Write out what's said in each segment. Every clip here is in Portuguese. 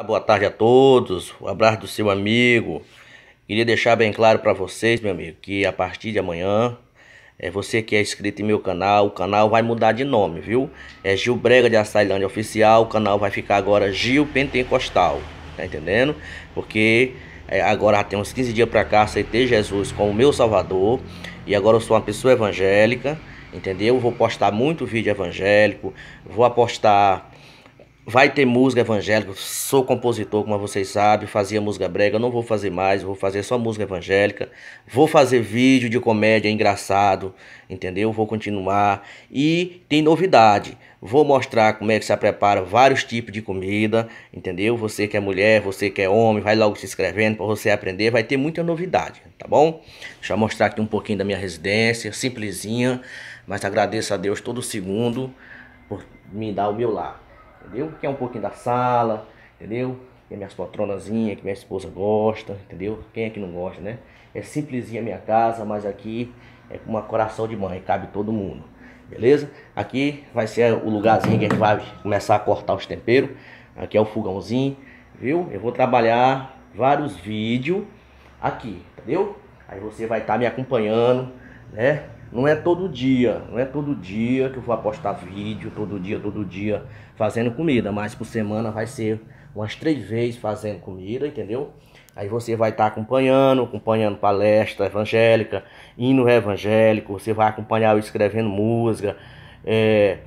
Ah, boa tarde a todos, um abraço do seu amigo. Queria deixar bem claro para vocês, meu amigo, que a partir de amanhã, é você que é inscrito em meu canal, o canal vai mudar de nome, viu? É Gil Brega de Açailândia Oficial, o canal vai ficar agora Gil Pentecostal, tá entendendo? Porque é, agora tem uns 15 dias para cá aceitei Jesus como meu salvador e agora eu sou uma pessoa evangélica, entendeu? Vou postar muito vídeo evangélico, vou apostar Vai ter música evangélica, sou compositor, como vocês sabem, fazia música brega, não vou fazer mais, vou fazer só música evangélica. Vou fazer vídeo de comédia é engraçado, entendeu? Vou continuar. E tem novidade. Vou mostrar como é que se prepara vários tipos de comida, entendeu? Você que é mulher, você que é homem, vai logo se inscrevendo para você aprender, vai ter muita novidade, tá bom? Deixa eu mostrar aqui um pouquinho da minha residência, simplesinha, mas agradeço a Deus todo segundo por me dar o meu lar entendeu? Quer um pouquinho da sala, entendeu? Tem minhas patronazinhas, que minha esposa gosta, entendeu? Quem é que não gosta, né? É simplesinha a minha casa, mas aqui é com uma coração de mãe, cabe todo mundo, beleza? Aqui vai ser o lugarzinho que a gente vai começar a cortar os temperos. Aqui é o fogãozinho, viu? Eu vou trabalhar vários vídeos aqui, entendeu? Aí você vai estar tá me acompanhando, né? Não é todo dia, não é todo dia que eu vou postar vídeo, todo dia, todo dia fazendo comida, mas por semana vai ser umas três vezes fazendo comida, entendeu? Aí você vai estar tá acompanhando, acompanhando palestra evangélica, hino evangélico, você vai acompanhar eu escrevendo música. É...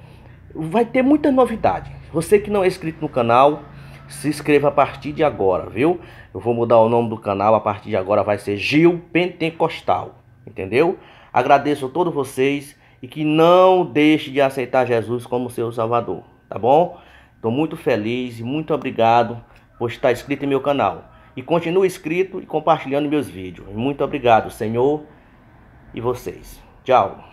Vai ter muita novidade. Você que não é inscrito no canal, se inscreva a partir de agora, viu? Eu vou mudar o nome do canal, a partir de agora vai ser Gil Pentecostal, entendeu? Agradeço a todos vocês e que não deixe de aceitar Jesus como seu Salvador, tá bom? Estou muito feliz e muito obrigado por estar inscrito em meu canal. E continue inscrito e compartilhando meus vídeos. Muito obrigado, Senhor, e vocês. Tchau.